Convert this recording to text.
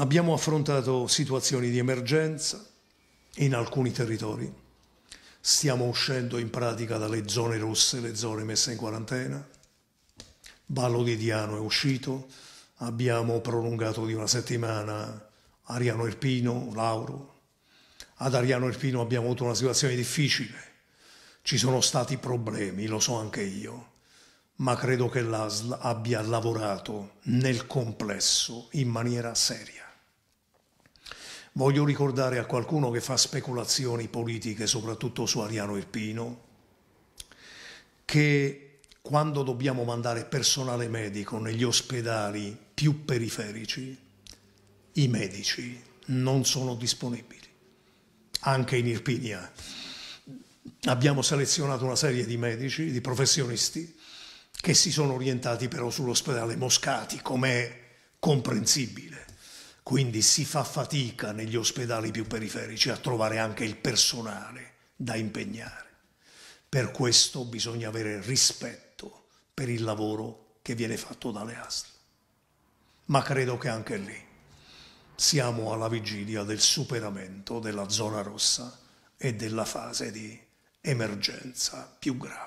Abbiamo affrontato situazioni di emergenza in alcuni territori, stiamo uscendo in pratica dalle zone rosse, le zone messe in quarantena, Ballo di Diano è uscito, abbiamo prolungato di una settimana Ariano Irpino, Lauro. Ad Ariano Irpino abbiamo avuto una situazione difficile, ci sono stati problemi, lo so anche io, ma credo che l'ASL abbia lavorato nel complesso in maniera seria. Voglio ricordare a qualcuno che fa speculazioni politiche, soprattutto su Ariano Irpino, che quando dobbiamo mandare personale medico negli ospedali più periferici, i medici non sono disponibili, anche in Irpinia. Abbiamo selezionato una serie di medici, di professionisti, che si sono orientati però sull'ospedale Moscati, come è comprensibile. Quindi si fa fatica negli ospedali più periferici a trovare anche il personale da impegnare. Per questo bisogna avere rispetto per il lavoro che viene fatto dalle ASL. Ma credo che anche lì siamo alla vigilia del superamento della zona rossa e della fase di emergenza più grave.